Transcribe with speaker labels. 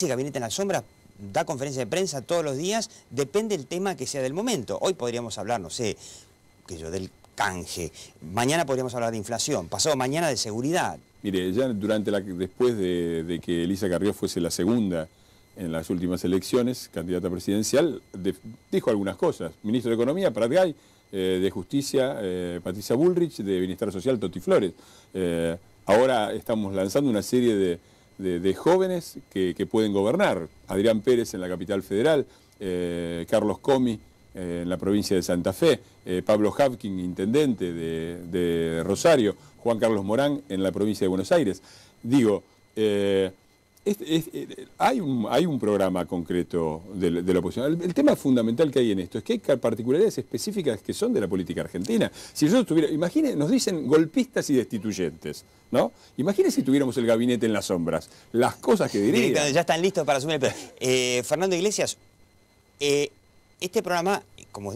Speaker 1: Gabinete en la Sombra da conferencia de prensa todos los días, depende del tema que sea del momento. Hoy podríamos hablar, no sé, que yo, del canje, mañana podríamos hablar de inflación, pasado mañana de seguridad.
Speaker 2: Mire, ya durante después de, que Elisa Carrió fuese la segunda en las últimas elecciones, candidata presidencial, dijo algunas cosas. Ministro de Economía, Prat Gay, eh, de Justicia, eh, Patricia Bullrich, de Bienestar Social, Toti Flores. Eh, ahora estamos lanzando una serie de de, jóvenes que, pueden gobernar. Adrián Pérez en la capital federal, eh, Carlos Comi eh, en la provincia de Santa Fe, eh, Pablo Hapkin, intendente de, de, Rosario, Juan Carlos Morán en la provincia de Buenos Aires. Digo, eh, hay, un, programa concreto de, la oposición. El, tema fundamental que hay en esto es que hay particularidades específicas que son de la política argentina. Si nos dicen golpistas y destituyentes, ¿no? Imaginen si tuviéramos el gabinete en las sombras, las cosas que dirían. Ya están
Speaker 1: listos para asumir el eh, Fernando Iglesias, eh, este programa, como